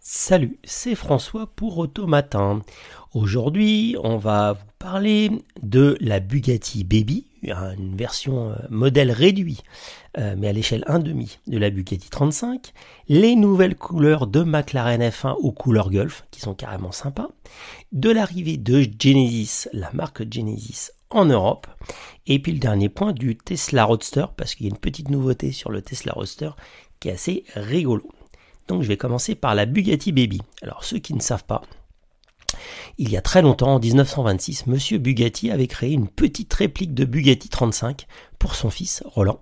Salut, c'est François pour Automatin. Aujourd'hui, on va vous parler de la Bugatti Baby, une version euh, modèle réduit, euh, mais à l'échelle 1,5 de la Bugatti 35, les nouvelles couleurs de McLaren F1 aux couleurs Golf, qui sont carrément sympas, de l'arrivée de Genesis, la marque Genesis en Europe. Et puis le dernier point du Tesla Roadster, parce qu'il y a une petite nouveauté sur le Tesla Roadster qui est assez rigolo. Donc je vais commencer par la Bugatti Baby. Alors ceux qui ne savent pas, il y a très longtemps, en 1926, Monsieur Bugatti avait créé une petite réplique de Bugatti 35 pour son fils Roland,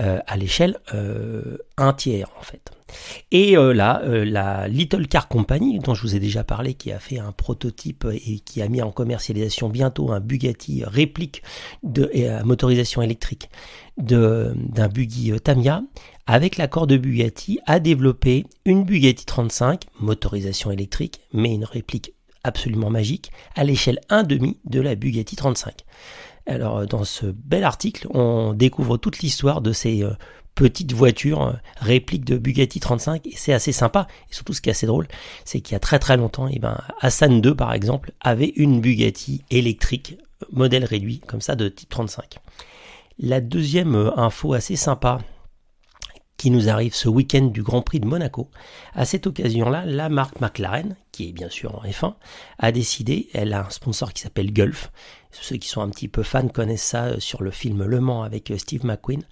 euh, à l'échelle euh, un tiers en fait. Et euh, là, la Little Car Company, dont je vous ai déjà parlé, qui a fait un prototype et qui a mis en commercialisation bientôt un Bugatti réplique de, motorisation électrique d'un Buggy Tamiya, avec l'accord de Bugatti, a développé une Bugatti 35, motorisation électrique, mais une réplique absolument magique à l'échelle 1,5 de la Bugatti 35. Alors euh, dans ce bel article, on découvre toute l'histoire de ces euh, petites voitures euh, répliques de Bugatti 35 et c'est assez sympa. Et surtout ce qui est assez drôle, c'est qu'il y a très très longtemps, et eh ben, Hassan 2 par exemple avait une Bugatti électrique modèle réduit comme ça de type 35. La deuxième info assez sympa qui nous arrive ce week-end du Grand Prix de Monaco. À cette occasion-là, la marque McLaren, qui est bien sûr en F1, a décidé, elle a un sponsor qui s'appelle Gulf. Ceux qui sont un petit peu fans connaissent ça euh, sur le film Le Mans avec euh, Steve McQueen,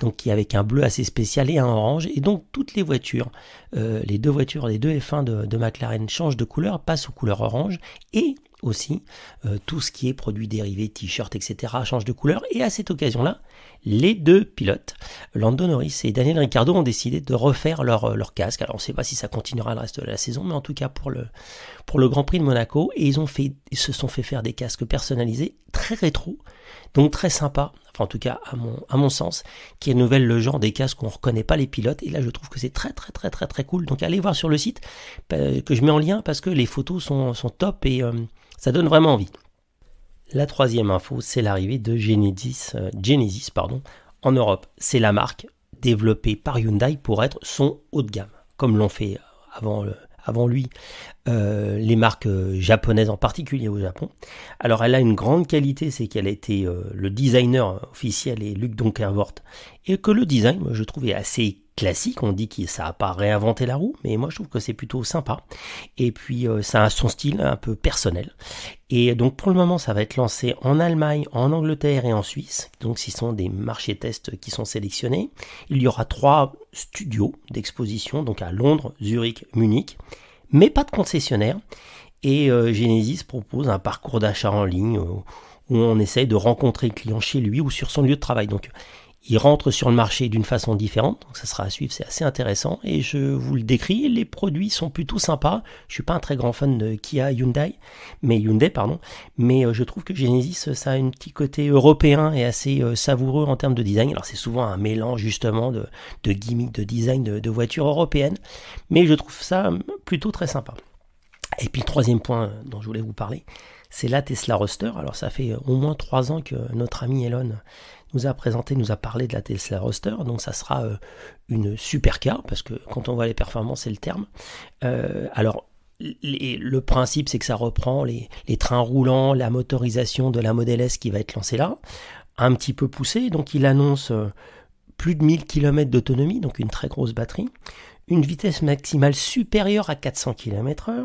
donc qui avec un bleu assez spécial et un orange. Et donc toutes les voitures, euh, les deux voitures, les deux F1 de McLaren changent de couleur, passent aux couleurs orange et aussi. Euh, tout ce qui est produits dérivés, t-shirts, etc. change de couleur. Et à cette occasion-là, les deux pilotes, Lando Norris et Daniel Ricciardo, ont décidé de refaire leur, euh, leur casque. Alors on ne sait pas si ça continuera le reste de la saison, mais en tout cas pour le, pour le Grand Prix de Monaco. Et ils, ont fait, se sont fait faire des casques personnalisés très rétro, donc très sympa, en tout cas à mon, à mon sens, qui est nouvelle, le genre des casques qu'on ne reconnaît pas les pilotes. Et là, je trouve que c'est très très très très très cool. Donc allez voir sur le site que je mets en lien parce que les photos sont, sont top et euh, ça donne vraiment envie. La troisième info, c'est l'arrivée de Genesis, euh, Genesis pardon, en Europe. C'est la marque développée par Hyundai pour être son haut de gamme, comme l'ont fait euh, avant le, avant lui, euh, les marques euh, japonaises en particulier au Japon. Alors elle a une grande qualité, c'est qu'elle a été euh, le designer officiel et Luc Donkerwort, et que le design, je trouvais assez classique, on dit que ça n'a pas réinventé la roue, mais moi je trouve que c'est plutôt sympa. Et puis euh, ça a son style un peu personnel. Et donc pour le moment ça va être lancé en Allemagne, en Angleterre et en Suisse. Donc ce sont des marchés tests qui sont sélectionnés. Il y aura trois studios d'exposition, donc à Londres, Zurich, Munich, mais pas de concessionnaire. Et euh, Genesis propose un parcours d'achat en ligne. Euh, où on essaye de rencontrer le client chez lui ou sur son lieu de travail. Donc il rentre sur le marché d'une façon différente, donc ça sera à suivre, c'est assez intéressant et je vous le décris, les produits sont plutôt sympas. Je suis pas un très grand fan de Kia Hyundai, mais Hyundai pardon, mais euh, je trouve que Genesis ça a un petit côté européen et assez euh, savoureux en termes de design. Alors c'est souvent un mélange justement de, de gimmicks, de design de, de voitures européennes, mais je trouve ça hum, plutôt très sympa. Et puis le troisième point dont je voulais vous parler, c'est la Tesla Roster. Alors ça fait au moins trois ans que notre ami Elon nous a présenté, nous a parlé de la Tesla Roster. Donc ça sera euh, une supercar, parce que quand on voit les performances, c'est le terme. Euh, alors le principe, c'est que ça reprend les, les, trains roulants, la motorisation de la Model S qui va être lancée là, un petit peu poussée. Donc il annonce euh, plus de 1000 km d'autonomie, donc une très grosse batterie, une vitesse maximale supérieure à 400 km/h,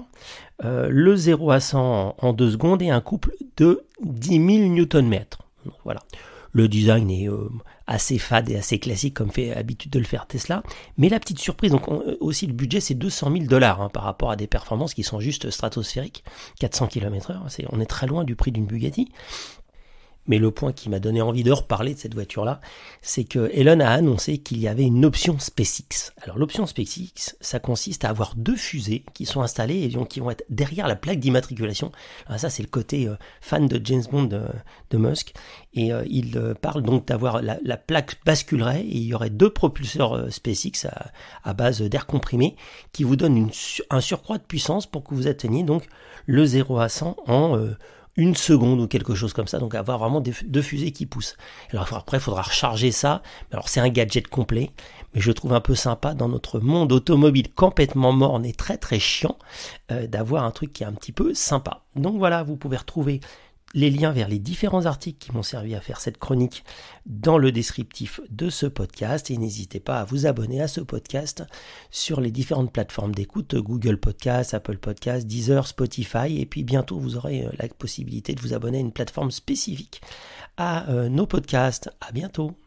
euh, le 0 à 100 en, 2 secondes et un couple de 10 000 Nm. Voilà. Le design est euh, assez fade et assez classique comme fait habitude de le faire Tesla. Mais la petite surprise, donc euh, aussi le budget c'est 200 000 dollars hein, par rapport à des performances qui sont juste stratosphériques, 400 km/h, on est très loin du prix d'une Bugatti. Mais le point qui m'a donné envie de reparler de cette voiture-là, c'est que Elon a annoncé qu'il y avait une option SpaceX. Alors l'option SpaceX, ça consiste à avoir deux fusées qui sont installées et donc qui vont être derrière la plaque d'immatriculation. Ah, ça c'est le côté euh, fan de James Bond de, Musk. Et euh, il euh, parle donc d'avoir la, plaque basculerait et il y aurait deux propulseurs SpaceX à, base d'air comprimé qui vous donnent un surcroît de puissance pour que vous atteigniez donc le 0 à 100 en une seconde ou quelque chose comme ça. Donc avoir vraiment des, deux fusées qui poussent. Alors après, il faudra recharger ça. Alors c'est un gadget complet, mais je trouve un peu sympa dans notre monde automobile complètement morne et très très chiant euh, d'avoir un truc qui est un petit peu sympa. Donc voilà, vous pouvez retrouver les liens vers les différents articles qui m'ont servi à faire cette chronique dans le descriptif de ce podcast et n'hésitez pas à vous abonner à ce podcast sur les différentes plateformes d'écoute Google Podcast, Apple Podcast, Deezer, Spotify et puis bientôt vous aurez euh, la possibilité de vous abonner à une plateforme spécifique à euh, nos podcasts. À bientôt.